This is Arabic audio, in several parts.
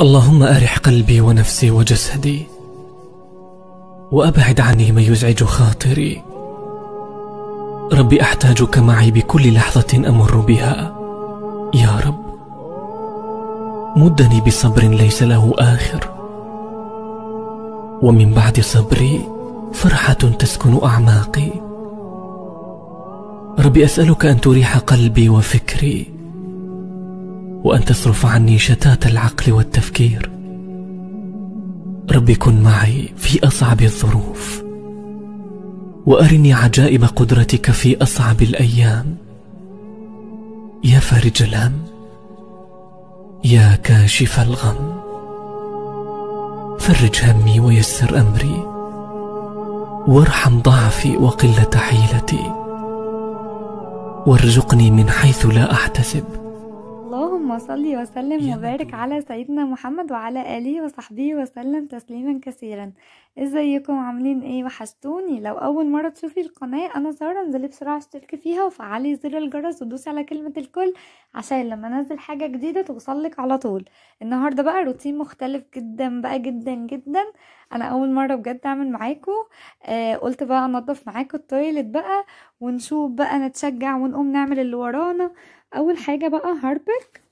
اللهم أرح قلبي ونفسي وجسدي وأبعد عني ما يزعج خاطري ربي أحتاجك معي بكل لحظة أمر بها يا رب مدني بصبر ليس له آخر ومن بعد صبري فرحة تسكن أعماقي ربي أسألك أن تريح قلبي وفكري وأن تصرف عني شتات العقل والتفكير رب كن معي في أصعب الظروف وأرني عجائب قدرتك في أصعب الأيام يا فارج الهم يا كاشف الغم فرج همي ويسر أمري وارحم ضعفي وقلة حيلتي وارزقني من حيث لا أحتسب اللهم صل وسلم وبارك على سيدنا محمد وعلى آله وصحبه وسلم تسليما كثيرا ازيكم عاملين ايه وحشتوني لو اول مرة تشوفي القناة انا سارة انزلي بسرعة اشتركي فيها وفعلي زر الجرس ودوسي على كلمة الكل عشان لما انزل حاجة جديدة توصلك على طول النهاردة بقى روتين مختلف جدا بقى جدا جدا انا اول مرة بجد اعمل معاكم آه قلت بقى انضف معاكم التويلت بقى ونشوف بقى نتشجع ونقوم نعمل اللي ورانا اول حاجه بقى هاربك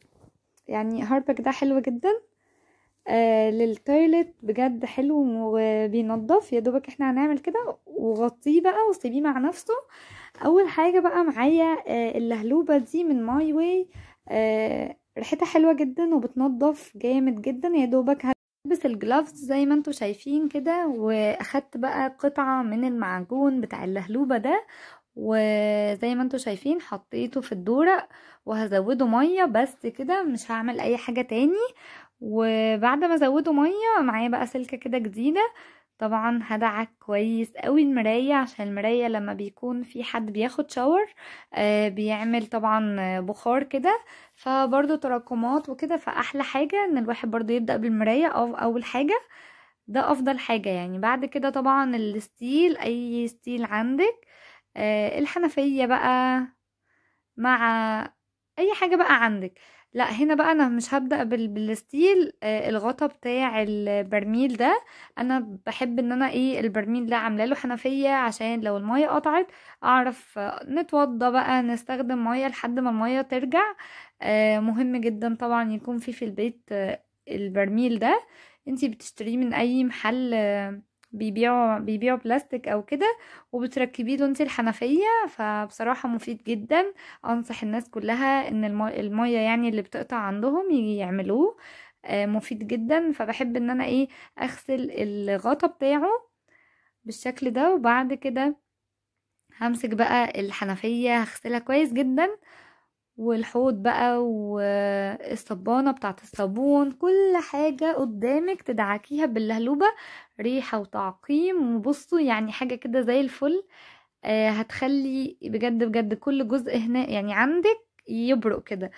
يعني هاربك ده حلو جدا آه للتويلت بجد حلو وبينظف يا دوبك احنا هنعمل كده وغطيه بقى وسيبيه مع نفسه اول حاجه بقى معايا آه اللهلوبه دي من ماي واي آه ريحتها حلوه جدا وبتنضف جامد جدا يا دوبك هلبس الجلافز زي ما انتم شايفين كده واخدت بقى قطعه من المعجون بتاع اللهلوبه ده وزي ما انتوا شايفين حطيته في الدورة وهزوده مية بس كده مش هعمل اي حاجة تاني وبعد ما ازوده مية معايا بقى سلكة كده جديدة طبعا هدعك كويس قوي المراية عشان المراية لما بيكون في حد بياخد شاور آه، بيعمل طبعا بخار كده فبرضو تراكمات وكده فأحلى حاجة ان الواحد برضو يبدأ بالمراية أو أول حاجة ده أفضل حاجة يعني بعد كده طبعا الستيل أي ستيل عندك آه، الحنفية بقى مع اي حاجة بقى عندك لا هنا بقى انا مش هبدأ بالستيل آه، الغطا بتاع البرميل ده انا بحب ان انا ايه البرميل ده عامله له حنفية عشان لو المية قطعت اعرف نتوضى بقى نستخدم مية لحد ما المية ترجع آه، مهم جدا طبعا يكون في في البيت البرميل ده انتي بتشتريه من اي محل بيبيعوا بيبيعوا بلاستيك او كده وبتركبيه له انت الحنفيه فبصراحه مفيد جدا انصح الناس كلها ان الميه يعني اللي بتقطع عندهم يجي يعملوه آه، مفيد جدا فبحب ان انا ايه اغسل الغطا بتاعه بالشكل ده وبعد كده همسك بقى الحنفيه هغسلها كويس جدا والحوض بقى والصبانة بتاعة الصابون كل حاجة قدامك تدعكيها باللهلوبة ريحة وتعقيم وبصوا يعني حاجة كده زي الفل آه، هتخلي بجد بجد كل جزء هنا يعني عندك يبرق كده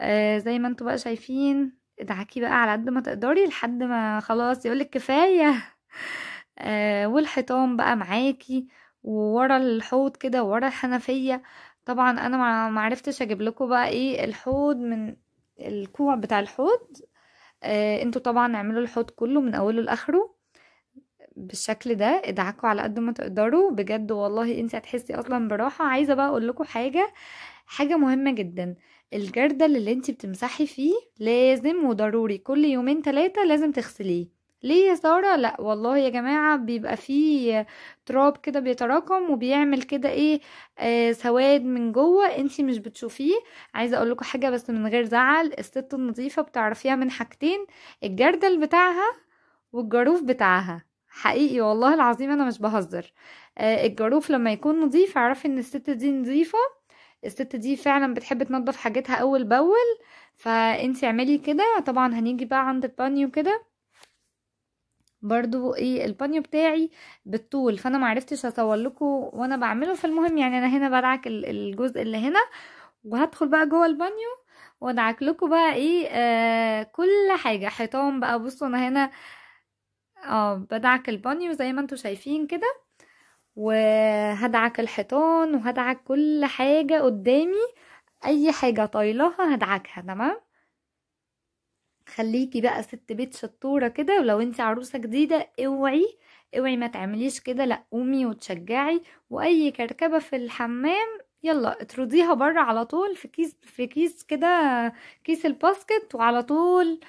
آه، زي ما انتوا بقى شايفين ادعكي بقى على قد ما تقدري لحد ما خلاص يقولك كفاية آه، والحيطان بقى معاكي وورا الحوض كده وورا الحنفية طبعا انا ما عرفتش اجيب لكم بقى ايه الحوض من الكوع بتاع الحوض آه انتوا طبعا اعملوا الحوض كله من اوله لاخره بالشكل ده ادعكوا على قد ما تقدروا بجد والله انت هتحسي اصلا براحه عايزه بقى اقول لكم حاجه حاجه مهمه جدا الجردل اللي انت بتمسحي فيه لازم وضروري كل يومين ثلاثه لازم تغسليه ليه يا سارة لا والله يا جماعة بيبقى فيه تراب كده بيتراكم وبيعمل كده ايه آه سواد من جوه انتي مش بتشوفيه عايزة اقول لكم حاجة بس من غير زعل الست النظيفة بتعرفيها من حاجتين الجردل بتاعها والجاروف بتاعها حقيقي والله العظيم انا مش بهزر آه الجاروف لما يكون نظيف اعرفي ان الست دي نظيفه الست دي فعلا بتحب تنظف حاجتها اول باول فانت اعملي كده طبعا هنيجي بقى عند البانيو كده برضو ايه البانيو بتاعي بالطول فانا معرفتش اصور لكم وانا بعمله فالمهم يعني انا هنا بدعك الجزء اللي هنا وهدخل بقى جوه البانيو وادعك لكم بقى ايه آه كل حاجه حيطان بقى بصوا انا هنا اه بدعك البانيو زي ما انتم شايفين كده وهدعك الحيطان وهدعك كل حاجه قدامي اي حاجه طايلها هدعكها تمام خليكي بقى ست بيت شطوره كده ولو انت عروسه جديده اوعي اوعي ما تعمليش كده لا قومي وتشجعي واي كركبه في الحمام يلا اطرديها بره على طول في كيس في كيس كده كيس الباسكت وعلى طول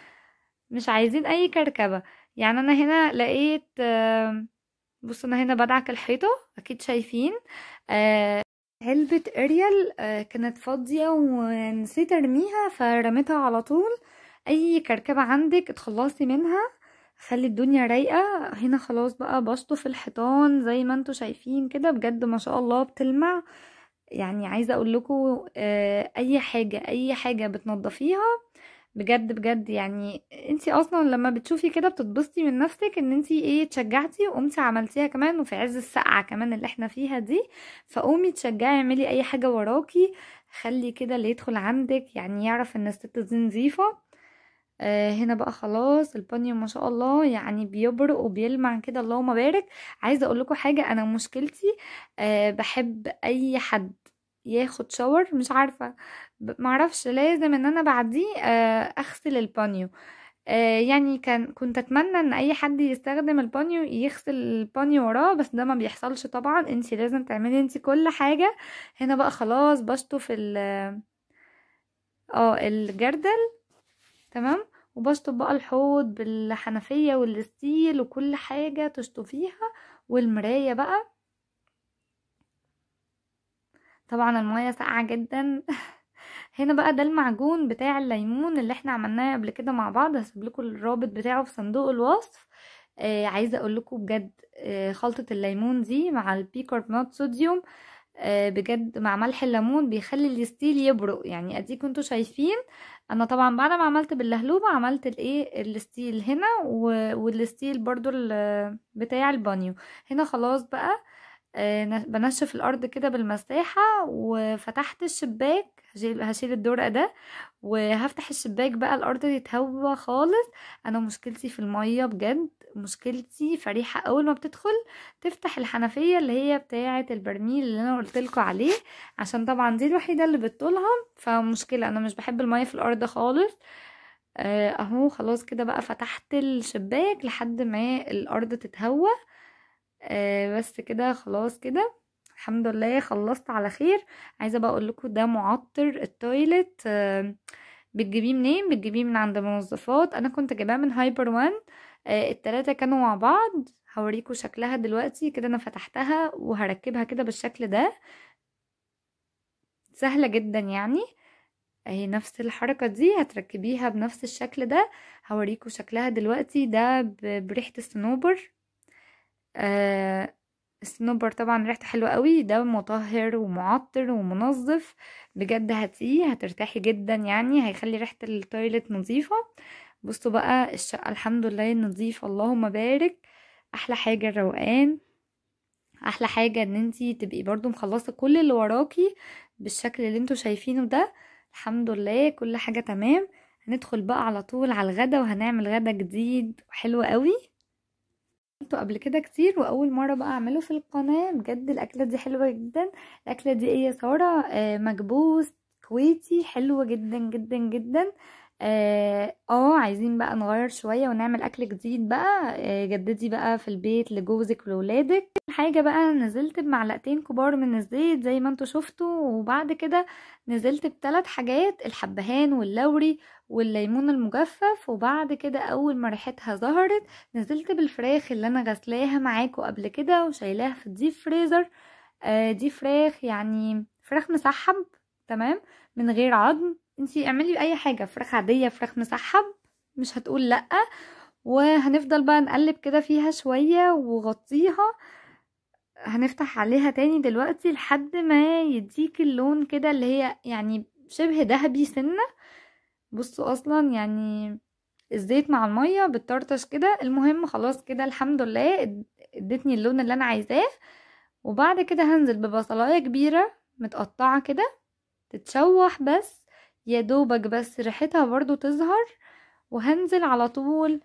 مش عايزين اي كركبه يعني انا هنا لقيت بص انا هنا بدعك الحيطه اكيد شايفين علبه آه، اريال آه، كانت فاضيه ونسيت ارميها فرميتها على طول اي كركبه عندك اتخلصي منها خلي الدنيا رايقه هنا خلاص بقى بشطف الحيطان زي ما انتوا شايفين كده بجد ما شاء الله بتلمع يعني عايزه اقول لكم آه، اي حاجه اي حاجه بتنضفيها بجد بجد يعني انت اصلا لما بتشوفي كده بتتبسطي من نفسك ان انت ايه اتشجعتي وقمتي عملتيها كمان وفي عز السقعه كمان اللي احنا فيها دي فقومي تشجعي اعملي اي حاجه وراكي خلي كده اللي يدخل عندك يعني يعرف ان الست دي نظيفه آه، هنا بقى خلاص البانيو ما شاء الله يعني بيبرق وبيلمع كده اللهم بارك عايزه اقول لكم حاجه انا مشكلتي آه، بحب اي حد ياخد شاور مش عارفه معرفش لازم ان انا بعديه آه، اغسل البانيو يعني كان كنت اتمنى ان اي حد يستخدم البانيو يغسل البانيو وراه بس ده ما بيحصلش طبعا انت لازم تعملي انت كل حاجه هنا بقى خلاص بشطف ال اه الجردل تمام وبشطب بقى الحوض بالحنفية والستيل وكل حاجة تشطفيها والمراية بقى طبعا المية ساقعة جدا هنا بقى ده المعجون بتاع الليمون اللي احنا عملناه قبل كده مع بعض هسيب لكم الرابط بتاعه في صندوق الوصف آه عايزه اقول لكم بجد آه خلطه الليمون دي مع البيكربونات صوديوم آه آه، بجد مع ملح الليمون بيخلي الستيل يبرق يعني اديكوا انتوا إيه شايفين انا طبعا بعد ما عملت باللهلوبه عملت الايه الستيل هنا والستيل برضو بتاع البانيو هنا خلاص بقى آه، بنشف الارض كده بالمساحه وفتحت الشباك هشيل الدرق ده وهفتح الشباك بقى الارض تتهوى خالص انا مشكلتي في الميه بجد مشكلتي فريحة اول ما بتدخل تفتح الحنفية اللي هي بتاعة البرميل اللي انا قلتلكوا عليه عشان طبعا دي الوحيدة اللي بتطولها فمشكلة انا مش بحب المية في الارض خالص آه، اهو خلاص كده بقى فتحت الشباك لحد ما الارض تتهوى أه بس كده خلاص كده الحمد لله خلصت على خير عايزه بقى اقول لكم ده معطر التويلت أه بتجيبيه منين بتجيبيه من عند منظفات انا كنت جايباه من هايبر وان آه، التلاتة كانوا مع بعض هوريكم شكلها دلوقتي كده انا فتحتها وهركبها كده بالشكل ده سهلة جدا يعني اهي نفس الحركة دي هتركبيها بنفس الشكل ده هوريكم شكلها دلوقتي ده بريحة الصنوبر آه السنوبر طبعا ريحته حلوة قوي ده مطهر ومعطر ومنظف بجد هتيه هترتاحي جدا يعني هيخلي ريحة التويلت نظيفة بصوا بقى الشقة الحمد لله نظيف اللهم بارك احلى حاجة الروقان احلى حاجة ان انتي تبقي برضو مخلصة كل اللي وراكي بالشكل اللي انتوا شايفينه ده الحمد لله كل حاجة تمام هندخل بقى على طول على الغدا وهنعمل غدا جديد وحلو قوي عملته قبل كده كتير واول مره بقى اعمله في القناه بجد الاكله دي حلوه جدا الاكله دي ايه يا ساره آه مكبوس كويتي حلوه جدا جدا جدا آه،, اه عايزين بقى نغير شوية ونعمل أكل جديد بقى آه، جددي بقى في البيت لجوزك ولولادك حاجة بقى نزلت بمعلقتين كبار من الزيت زي ما انتوا شفتوا وبعد كده نزلت بثلاث حاجات الحبهان واللوري والليمون المجفف وبعد كده أول ما ريحتها ظهرت نزلت بالفراخ اللي أنا غسلاها معاكم قبل كده وشايلاها في الديب فريزر آه دي فراخ يعني فراخ مسحب تمام من غير عظم انتي اعملي اي حاجه فراخ عاديه فراخ مسحب مش هتقول لا وهنفضل بقى نقلب كده فيها شويه وغطيها هنفتح عليها تاني دلوقتي لحد ما يديك اللون كده اللي هي يعني شبه ذهبي سنه بصوا اصلا يعني الزيت مع الميه بتطرطش كده المهم خلاص كده الحمد لله ادتني اللون اللي انا عايزاه وبعد كده هنزل ببصلايه كبيره متقطعه كده تتشوح بس يا دوبك بس ريحتها برضو تظهر وهنزل على طول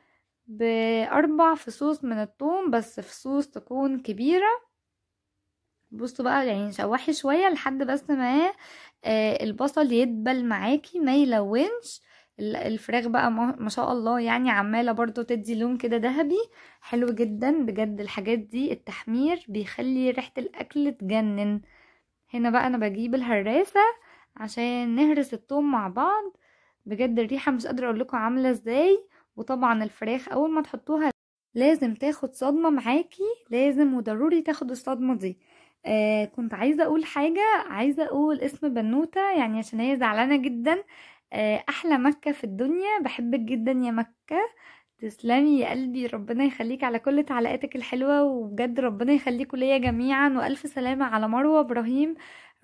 بأربع فصوص من الثوم بس فصوص تكون كبيرة بصوا بقى يعني شوحي شوية لحد بس ما آه، البصل يدبل معاكي ما يلونش الفراخ بقى ما شاء الله يعني عمالة برضو تدي لون كده ذهبي حلو جدا بجد الحاجات دي التحمير بيخلي ريحة الأكل تجنن هنا بقى أنا بجيب الهراسة عشان نهرس التوم مع بعض بجد الريحة مش قادرة لكم عاملة ازاي وطبعا الفراخ اول ما تحطوها لازم تاخد صدمة معاكي لازم وضروري تاخد الصدمة دي آه كنت عايزة اقول حاجة عايزة اقول اسم بنوتة يعني عشان هي زعلانة جدا آه احلى مكة في الدنيا بحبك جدا يا مكة تسلمي يا قلبي ربنا يخليك على كل تعليقاتك الحلوة وبجد ربنا يخليكوا ليا جميعا والف سلامة على مروة ابراهيم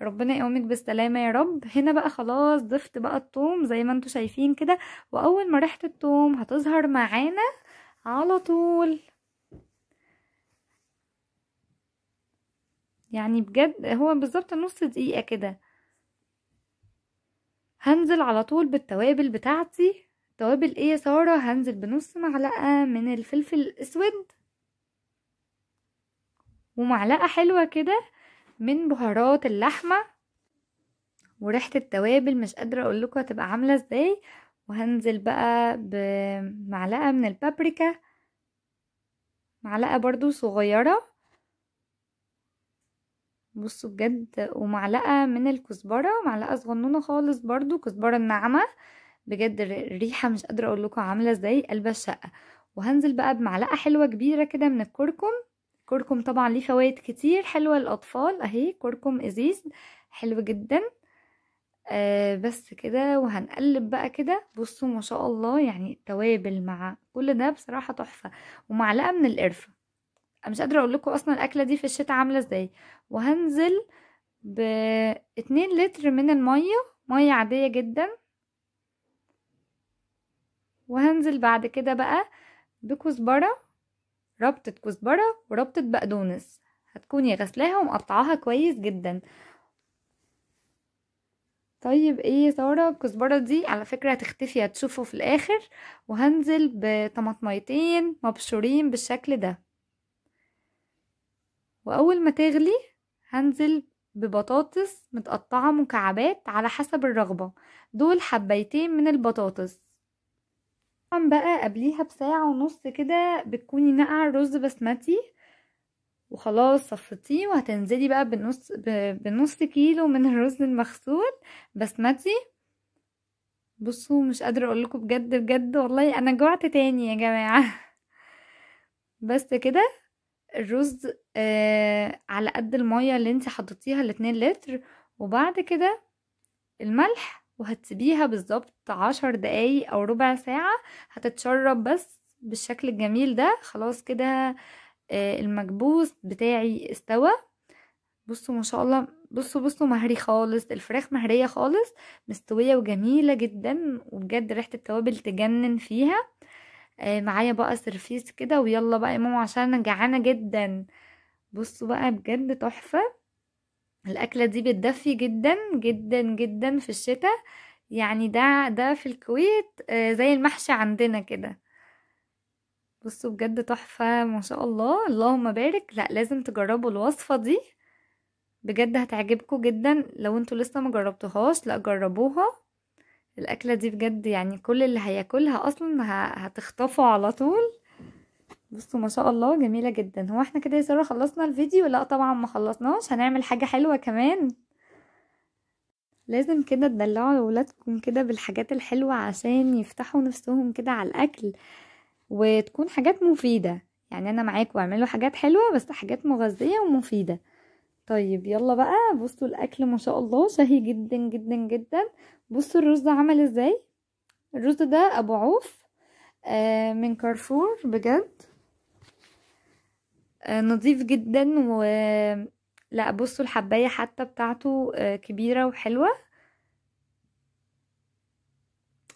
ربنا يقومك بالسلامة يا رب هنا بقى خلاص ضفت بقى الثوم زي ما انتوا شايفين كده واول ما ريحة الثوم هتظهر معانا على طول يعني بجد هو بالظبط نص دقيقة كده هنزل على طول بالتوابل بتاعتي توابل ايه يا سارة هنزل بنص معلقة من الفلفل الاسود ومعلقة حلوة كده من بهارات اللحمة وريحة التوابل مش قادرة اقول لكم هتبقى عاملة ازاي وهنزل بقى بمعلقة من البابريكا معلقة برضو صغيرة بصوا بجد ومعلقة من الكزبرة معلقة صغنونة خالص برضو كزبرة ناعمة بجد الريحة مش قادرة اقول لكم عاملة ازاي قلب الشقة وهنزل بقى بمعلقة حلوة كبيرة كده من الكركم كركم طبعا ليه فوائد كتير حلوة للأطفال اهي كركم ازيز حلو جدا آه بس كده وهنقلب بقى كده بصوا ما شاء الله يعني التوابل مع كل ده بصراحة تحفة ومعلقة من القرفة مش قادرة اقول لكم اصلا الاكلة دي في الشتاء عاملة ازاي وهنزل باتنين لتر من المية مية عادية جدا وهنزل بعد كده بقى بكزبرة ربطة كزبرة وربطة بقدونس هتكوني غسلاها ومقطعاها كويس جدا طيب ايه يا ساره الكزبره دي على فكره هتختفي هتشوفه في الاخر وهنزل بطماطميتين مبشورين بالشكل ده واول ما تغلي هنزل ببطاطس متقطعه مكعبات على حسب الرغبه دول حبيتين من البطاطس طبعا بقى قبليها بساعة ونص كده بتكوني نقع الرز بسمتي وخلاص صفتيه وهتنزلي بقى بنص بنص كيلو من الرز المغسول بسمتي بصوا مش قادرة اقول لكم بجد بجد والله انا جوعت تاني يا جماعة بس كده الرز آه على قد المية اللي انت حطيتيها الاتنين لتر وبعد كده الملح وهتسيبيها بالظبط عشر دقايق او ربع ساعة هتتشرب بس بالشكل الجميل ده خلاص كده آه، المكبوس بتاعي استوى بصوا ما شاء الله بصوا بصوا مهري خالص الفراخ مهرية خالص مستوية وجميلة جدا وبجد ريحة التوابل تجنن فيها آه، معايا بقى سرفيس كده ويلا بقى يا ماما عشان انا جعانة جدا بصوا بقى بجد تحفة الاكله دي بتدفي جدا جدا جدا في الشتاء يعني ده ده في الكويت آه، زي المحشي عندنا كده بصوا بجد تحفه ما شاء الله اللهم بارك لا لازم تجربوا الوصفه دي بجد هتعجبكم جدا لو انتوا لسه ما جربتوهاش لا جربوها الاكله دي بجد يعني كل اللي هياكلها اصلا هتخطفوا على طول بصوا ما شاء الله جميلة جدا هو احنا كده يا سارة خلصنا الفيديو لا طبعا ما خلصناش هنعمل حاجة حلوة كمان لازم كده تدلعوا لولادكم كده بالحاجات الحلوة عشان يفتحوا نفسهم كده على الأكل وتكون حاجات مفيدة يعني أنا معاكم اعملوا حاجات حلوة بس حاجات مغذية ومفيدة طيب يلا بقى بصوا الأكل ما شاء الله شهي جدا جدا جدا بصوا الرز ده عمل ازاي الرز ده أبو عوف آه، من كارفور بجد آه، نظيف جدا و لا بصوا الحباية حتى بتاعته آه، كبيرة وحلوة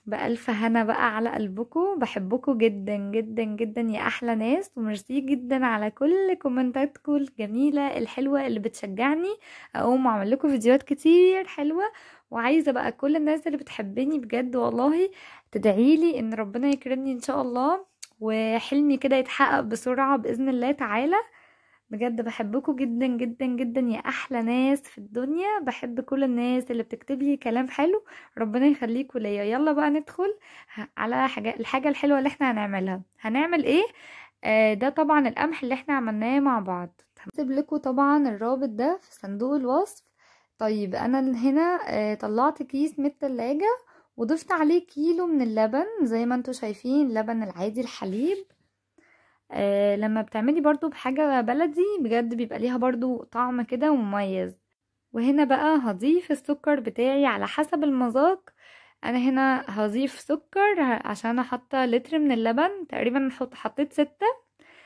بألف هنا بقى على قلبكم بحبكم جدا جدا جدا يا أحلى ناس ومرسي جدا على كل كومنتاتكم الجميلة الحلوة اللي بتشجعني أقوم أعمل لكم فيديوهات كتير حلوة وعايزة بقى كل الناس اللي بتحبني بجد والله تدعيلي إن ربنا يكرمني إن شاء الله وحلمي كده يتحقق بسرعة بإذن الله تعالى بجد بحبكم جدا جدا جدا يا احلى ناس في الدنيا بحب كل الناس اللي بتكتب لي كلام حلو ربنا يخليكوا ليا يلا بقى ندخل على حاجه الحاجه الحلوه اللي احنا هنعملها هنعمل ايه آه ده طبعا القمح اللي احنا عملناه مع بعض هكتب لكم طبعا الرابط ده في صندوق الوصف طيب انا هنا آه طلعت كيس من التلاجة وضفت عليه كيلو من اللبن زي ما انتم شايفين اللبن العادي الحليب آه لما بتعملي برضو بحاجة بلدي بجد بيبقى ليها برضو طعم كده مميز وهنا بقى هضيف السكر بتاعي على حسب المذاق انا هنا هضيف سكر عشان احط حاطه لتر من اللبن تقريبا حطيت ستة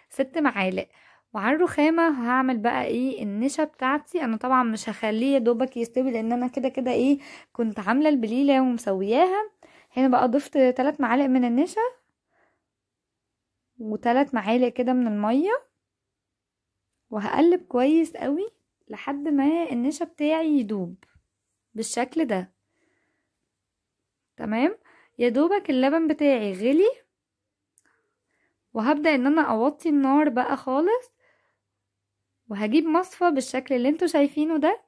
ست معالق وعلى الرخامة هعمل بقى ايه النشا بتاعتي انا طبعا مش هخليه دوبك يستوي لان انا كده كده ايه كنت عاملة البليلة ومسوياها هنا بقى ضفت ثلاث معالق من النشا وثلاث معالق كده من المية وهقلب كويس قوي لحد ما النشا بتاعي يدوب بالشكل ده تمام يا دوبك اللبن بتاعي غلي وهبدأ ان انا اوطي النار بقى خالص وهجيب مصفى بالشكل اللي انتوا شايفينه ده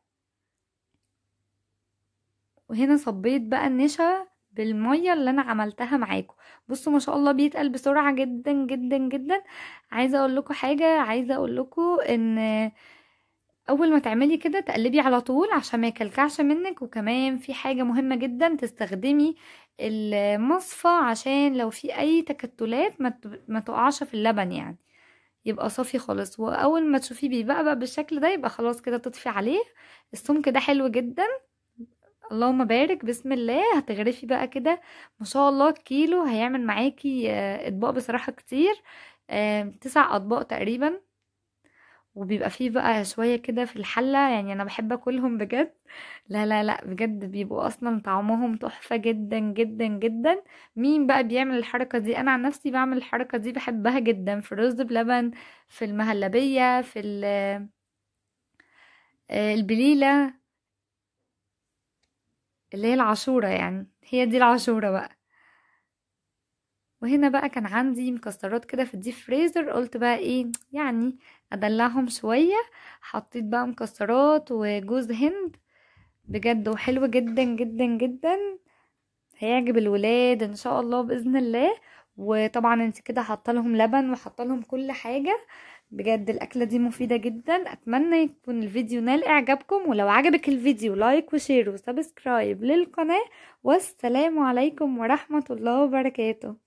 وهنا صبيت بقى النشا بالمية اللي انا عملتها معاكم بصوا ما شاء الله بيتقل بسرعة جدا جدا جدا عايزة اقول لكم حاجة عايزة اقول لكم ان اول ما تعملي كده تقلبي على طول عشان ما يكلكعش منك وكمان في حاجة مهمة جدا تستخدمي المصفى عشان لو في اي تكتلات ما تقعش في اللبن يعني يبقى صافي خالص واول ما تشوفيه بيبقى بالشكل ده يبقى خلاص كده تطفي عليه السمك ده حلو جدا اللهم بارك بسم الله هتغرفي بقى كده ما شاء الله كيلو هيعمل معاكي آه، اطباق بصراحه كتير آه، تسع اطباق تقريبا وبيبقى فيه بقى شوية كده في الحلة يعني أنا بحب أكلهم بجد لا لا لا بجد بيبقوا أصلا طعمهم تحفة جدا جدا جدا مين بقى بيعمل الحركة دي أنا عن نفسي بعمل الحركة دي بحبها جدا في الرز بلبن في المهلبية في آه، البليلة اللي هي العاشورة يعني هي دي العاشورة بقى وهنا بقى كان عندي مكسرات كده في الديب فريزر قلت بقى ايه يعني ادلعهم شويه حطيت بقى مكسرات وجوز هند بجد وحلو جدا جدا جدا هيعجب الولاد ان شاء الله باذن الله وطبعا انت كده حاطه لهم لبن وحاطه لهم كل حاجه بجد الاكله دي مفيده جدا اتمنى يكون الفيديو نال اعجابكم ولو عجبك الفيديو لايك وشير وسبسكرايب للقناه والسلام عليكم ورحمه الله وبركاته